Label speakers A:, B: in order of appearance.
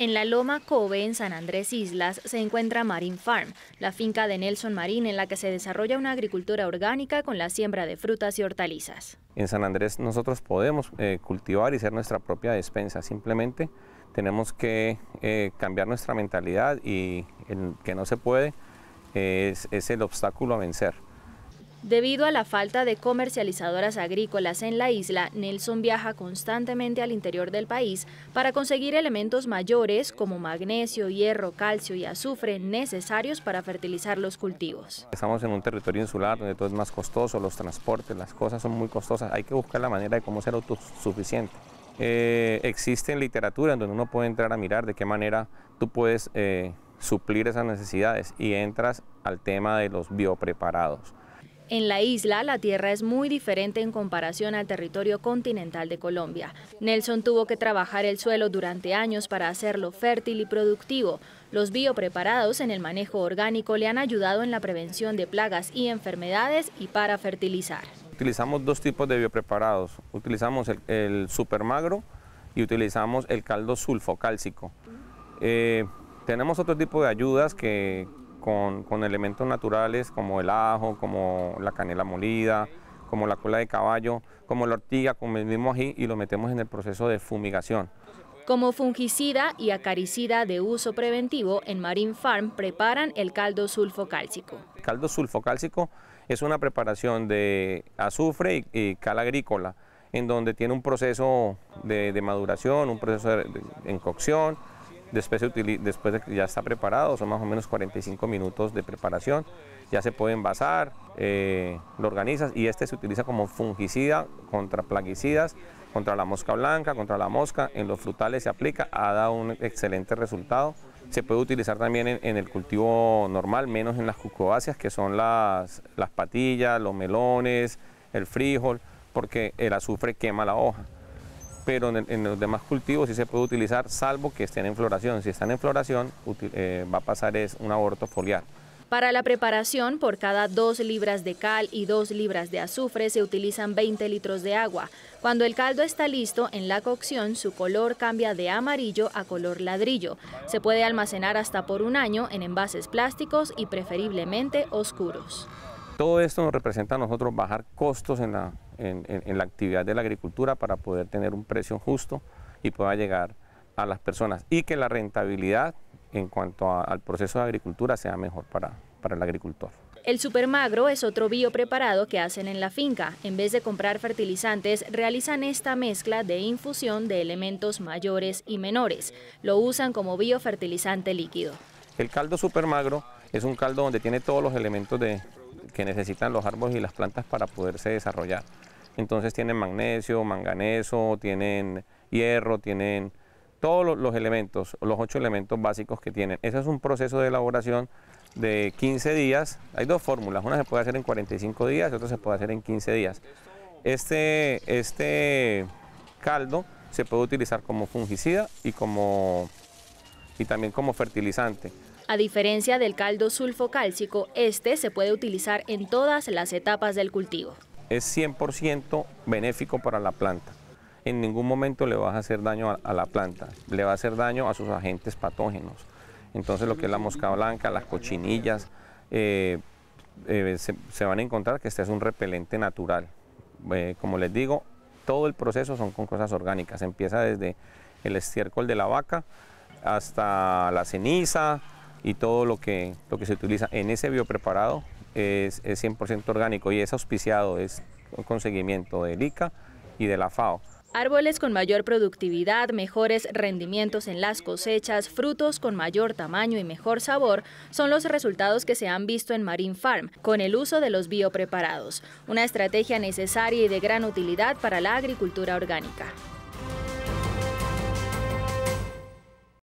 A: En la Loma Cove, en San Andrés Islas, se encuentra Marine Farm, la finca de Nelson Marín en la que se desarrolla una agricultura orgánica con la siembra de frutas y hortalizas.
B: En San Andrés nosotros podemos eh, cultivar y ser nuestra propia despensa, simplemente tenemos que eh, cambiar nuestra mentalidad y el que no se puede eh, es el obstáculo a vencer.
A: Debido a la falta de comercializadoras agrícolas en la isla, Nelson viaja constantemente al interior del país para conseguir elementos mayores como magnesio, hierro, calcio y azufre necesarios para fertilizar los cultivos.
B: Estamos en un territorio insular donde todo es más costoso, los transportes, las cosas son muy costosas, hay que buscar la manera de cómo ser autosuficiente. Eh, existen literatura en donde uno puede entrar a mirar de qué manera tú puedes eh, suplir esas necesidades y entras al tema de los biopreparados.
A: En la isla, la tierra es muy diferente en comparación al territorio continental de Colombia. Nelson tuvo que trabajar el suelo durante años para hacerlo fértil y productivo. Los biopreparados en el manejo orgánico le han ayudado en la prevención de plagas y enfermedades y para fertilizar.
B: Utilizamos dos tipos de biopreparados. Utilizamos el, supermagro y utilizamos el caldo sulfocálcico. Eh, tenemos otro tipo de ayudas que, con, elementos naturales como el ajo, como la canela molida, como la cola de caballo, como la ortiga, como el mismo y lo metemos en el proceso de fumigación.
A: Como fungicida y acaricida de uso preventivo, en Marine Farm preparan el caldo sulfocálcico.
B: El caldo sulfocálcico es una preparación de azufre y, cal agrícola, en donde tiene un proceso de, maduración, un proceso de, encocción. Después, después de que ya está preparado, son más o menos 45 minutos de preparación, ya se puede envasar, eh, lo organizas y este se utiliza como fungicida contra plaguicidas, contra la mosca blanca, contra la mosca, en los frutales se aplica, ha dado un excelente resultado. Se puede utilizar también en, el cultivo normal, menos en las cucobáceas, que son las, las patillas, los melones, el frijol, porque el azufre quema la hoja pero en, los demás cultivos sí se puede utilizar, salvo que estén en floración. Si están en floración, eh, va a pasar es un aborto foliar.
A: Para la preparación, por cada 2 libras de cal y 2 libras de azufre se utilizan 20 litros de agua. Cuando el caldo está listo, en la cocción su color cambia de amarillo a color ladrillo. Se puede almacenar hasta por un año en envases plásticos y preferiblemente oscuros.
B: Todo esto nos representa a nosotros bajar costos en la, actividad de la agricultura para poder tener un precio justo y pueda llegar a las personas y que la rentabilidad en cuanto al proceso de agricultura sea mejor para, para el agricultor.
A: El supermagro es otro bio preparado que hacen en la finca. En vez de comprar fertilizantes, realizan esta mezcla de infusión de elementos mayores y menores. Lo usan como biofertilizante líquido.
B: El caldo supermagro es un caldo donde tiene todos los elementos de, que necesitan los árboles y las plantas para poderse desarrollar. Entonces tienen magnesio, manganeso, tienen hierro, tienen todos los elementos, los ocho elementos básicos que tienen. Ese es un proceso de elaboración de 15 días. Hay dos fórmulas, una se puede hacer en 45 días y otra se puede hacer en 15 días. Este, este caldo se puede utilizar como fungicida y, como, y también como fertilizante.
A: A diferencia del caldo sulfocálcico, este se puede utilizar en todas las etapas del cultivo.
B: Es 100% benéfico para la planta. En ningún momento le vas a hacer daño a, la planta, le va a hacer daño a sus agentes patógenos. Entonces lo que es la mosca blanca, las cochinillas, eh, eh, se, van a encontrar que este es un repelente natural. Eh, como les digo, todo el proceso son con cosas orgánicas. Empieza desde el estiércol de la vaca hasta la ceniza, y todo lo que, lo que se utiliza en ese biopreparado es, 100% orgánico y es auspiciado, es un conseguimiento del ICA y de la FAO.
A: Árboles con mayor productividad, mejores rendimientos en las cosechas, frutos con mayor tamaño y mejor sabor son los resultados que se han visto en Marine Farm con el uso de los biopreparados, una estrategia necesaria y de gran utilidad para la agricultura orgánica.